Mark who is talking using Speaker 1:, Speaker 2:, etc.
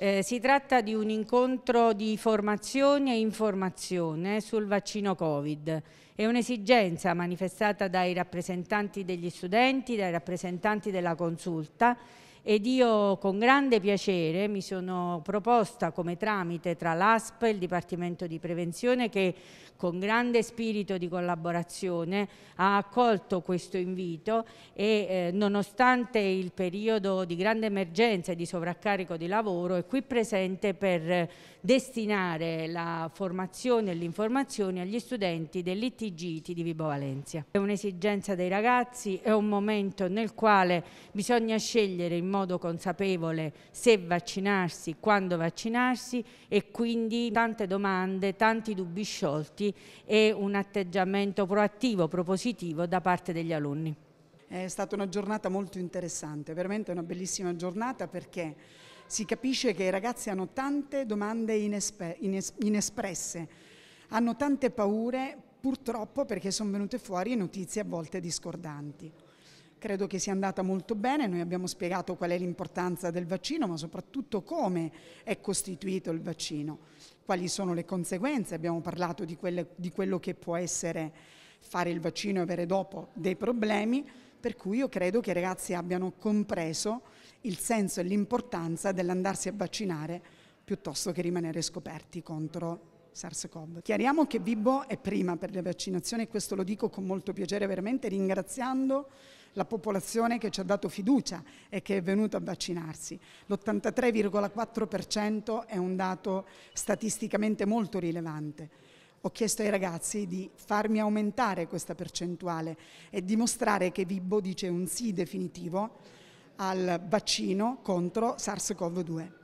Speaker 1: Eh, si tratta di un incontro di formazione e informazione sul vaccino Covid. È un'esigenza manifestata dai rappresentanti degli studenti, dai rappresentanti della consulta ed io con grande piacere mi sono proposta come tramite tra l'ASP e il Dipartimento di Prevenzione che con grande spirito di collaborazione ha accolto questo invito e eh, nonostante il periodo di grande emergenza e di sovraccarico di lavoro è qui presente per destinare la formazione e l'informazione agli studenti dell'ITGIT di Vibo Valencia. È un'esigenza dei ragazzi, è un momento nel quale bisogna scegliere in modo consapevole se vaccinarsi, quando vaccinarsi e quindi tante domande, tanti dubbi sciolti e un atteggiamento proattivo, propositivo da parte degli alunni.
Speaker 2: È stata una giornata molto interessante, veramente una bellissima giornata perché si capisce che i ragazzi hanno tante domande inespresse, hanno tante paure purtroppo perché sono venute fuori notizie a volte discordanti. Credo che sia andata molto bene, noi abbiamo spiegato qual è l'importanza del vaccino, ma soprattutto come è costituito il vaccino, quali sono le conseguenze, abbiamo parlato di, quelle, di quello che può essere fare il vaccino e avere dopo dei problemi, per cui io credo che i ragazzi abbiano compreso il senso e l'importanza dell'andarsi a vaccinare piuttosto che rimanere scoperti contro SARS-CoV. Chiariamo che Bibbo è prima per le vaccinazioni e questo lo dico con molto piacere veramente ringraziando la popolazione che ci ha dato fiducia e che è venuta a vaccinarsi. L'83,4% è un dato statisticamente molto rilevante. Ho chiesto ai ragazzi di farmi aumentare questa percentuale e dimostrare che Vibbo dice un sì definitivo al vaccino contro SARS-CoV-2.